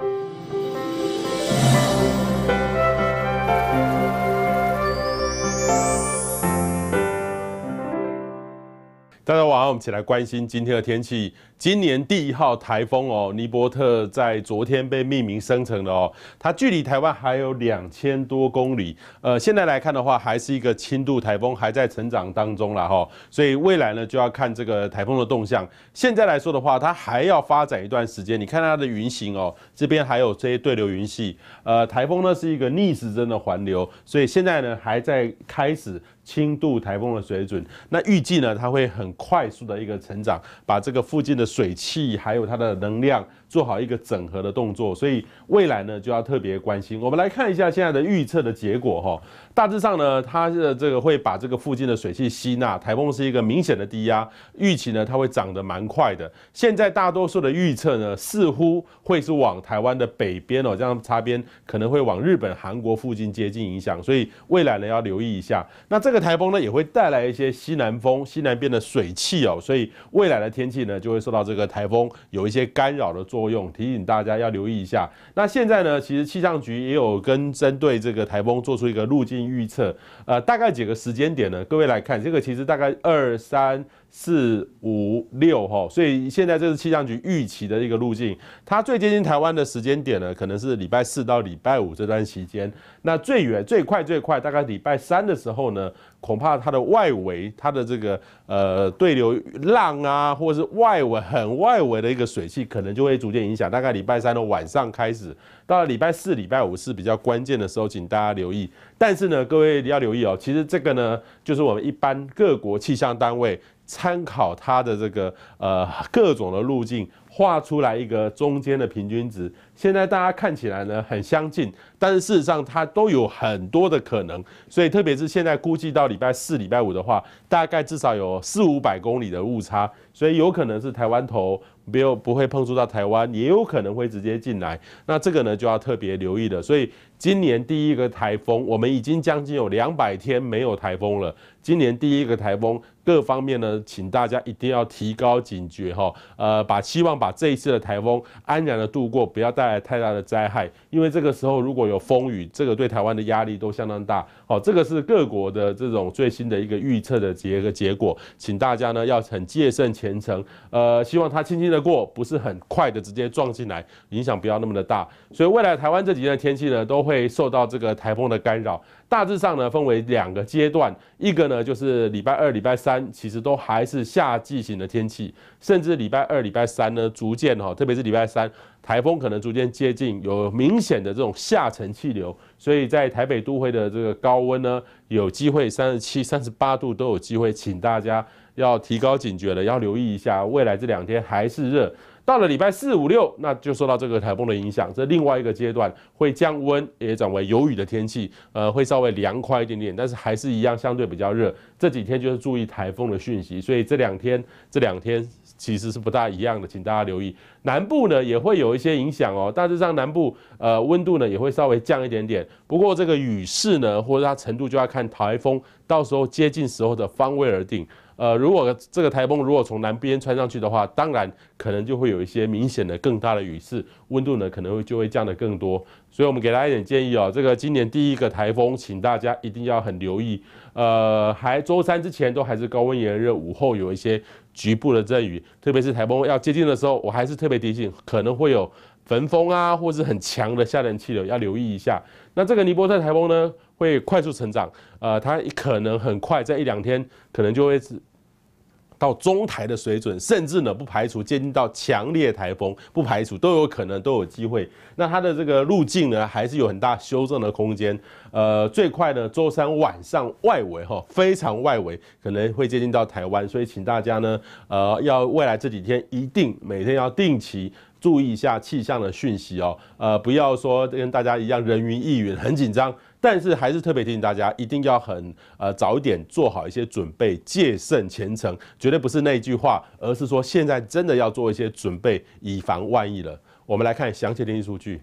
嗯。大家晚上我们一起来关心今天的天气。今年第一号台风哦，尼伯特在昨天被命名生成的哦，它距离台湾还有两千多公里。呃，现在来看的话，还是一个轻度台风，还在成长当中了哈。所以未来呢，就要看这个台风的动向。现在来说的话，它还要发展一段时间。你看它的云形哦，这边还有这些对流云系。呃，台风呢是一个逆时针的环流，所以现在呢还在开始。轻度台风的水准，那预计呢，它会很快速的一个成长，把这个附近的水汽还有它的能量做好一个整合的动作，所以未来呢就要特别关心。我们来看一下现在的预测的结果哈，大致上呢，它的这个会把这个附近的水汽吸纳，台风是一个明显的低压，预期呢它会涨得蛮快的。现在大多数的预测呢，似乎会是往台湾的北边哦，这样擦边，可能会往日本、韩国附近接近影响，所以未来呢要留意一下。那这个。台风呢也会带来一些西南风、西南边的水汽哦，所以未来的天气呢就会受到这个台风有一些干扰的作用，提醒大家要留意一下。那现在呢，其实气象局也有跟针对这个台风做出一个路径预测，呃，大概几个时间点呢？各位来看，这个其实大概二、三、四、五、六哈，所以现在这是气象局预期的一个路径，它最接近台湾的时间点呢，可能是礼拜四到礼拜五这段期间。那最远、最快、最快，大概礼拜三的时候呢？恐怕它的外围，它的这个呃对流浪啊，或者是外围很外围的一个水汽，可能就会逐渐影响。大概礼拜三的晚上开始。到了礼拜四、礼拜五是比较关键的时候，请大家留意。但是呢，各位要留意哦，其实这个呢，就是我们一般各国气象单位参考它的这个呃各种的路径画出来一个中间的平均值。现在大家看起来呢很相近，但是事实上它都有很多的可能，所以特别是现在估计到礼拜四、礼拜五的话，大概至少有四五百公里的误差。所以有可能是台湾投，没有不会碰触到台湾，也有可能会直接进来。那这个呢就要特别留意的。所以。今年第一个台风，我们已经将近有两百天没有台风了。今年第一个台风，各方面呢，请大家一定要提高警觉哈。呃，把希望把这一次的台风安然的度过，不要带来太大的灾害。因为这个时候如果有风雨，这个对台湾的压力都相当大。好，这个是各国的这种最新的一个预测的结个结果，请大家呢要很戒慎虔诚。呃，希望它轻轻的过，不是很快的直接撞进来，影响不要那么的大。所以未来台湾这几天的天气呢，都。会受到这个台风的干扰，大致上呢分为两个阶段，一个呢就是礼拜二、礼拜三，其实都还是夏季型的天气，甚至礼拜二、礼拜三呢逐渐哈，特别是礼拜三，台风可能逐渐接近，有明显的这种下沉气流，所以在台北都会的这个高温呢，有机会三十七、三十八度都有机会，请大家要提高警觉了，要留意一下，未来这两天还是热。到了礼拜四、五、六，那就受到这个台风的影响，这另外一个阶段会降温，也转为有雨的天气，呃，会稍微凉快一点点，但是还是一样相对比较热。这几天就是注意台风的讯息，所以这两天这两天其实是不大一样的，请大家留意。南部呢也会有一些影响哦，大致上南部呃温度呢也会稍微降一点点，不过这个雨势呢或者它程度就要看台风到时候接近时候的方位而定。呃，如果这个台风如果从南边穿上去的话，当然可能就会有。有一些明显的更大的雨势，温度呢可能会就会降得更多，所以，我们给大家一点建议哦。这个今年第一个台风，请大家一定要很留意。呃，还周三之前都还是高温炎热，午后有一些局部的阵雨，特别是台风要接近的时候，我还是特别提醒，可能会有焚风啊，或是很强的下冷气流，要留意一下。那这个尼泊特台风呢，会快速成长，呃，它可能很快在一两天，可能就会到中台的水准，甚至呢不排除接近到强烈台风，不排除都有可能，都有机会。那它的这个路径呢，还是有很大修正的空间。呃，最快呢周三晚上外围哈，非常外围，可能会接近到台湾。所以请大家呢，呃，要未来这几天一定每天要定期注意一下气象的讯息哦，呃，不要说跟大家一样人云亦云，很紧张。但是还是特别提醒大家，一定要很呃早一点做好一些准备，戒慎前程，绝对不是那一句话，而是说现在真的要做一些准备，以防万一了。我们来看详细天气数据。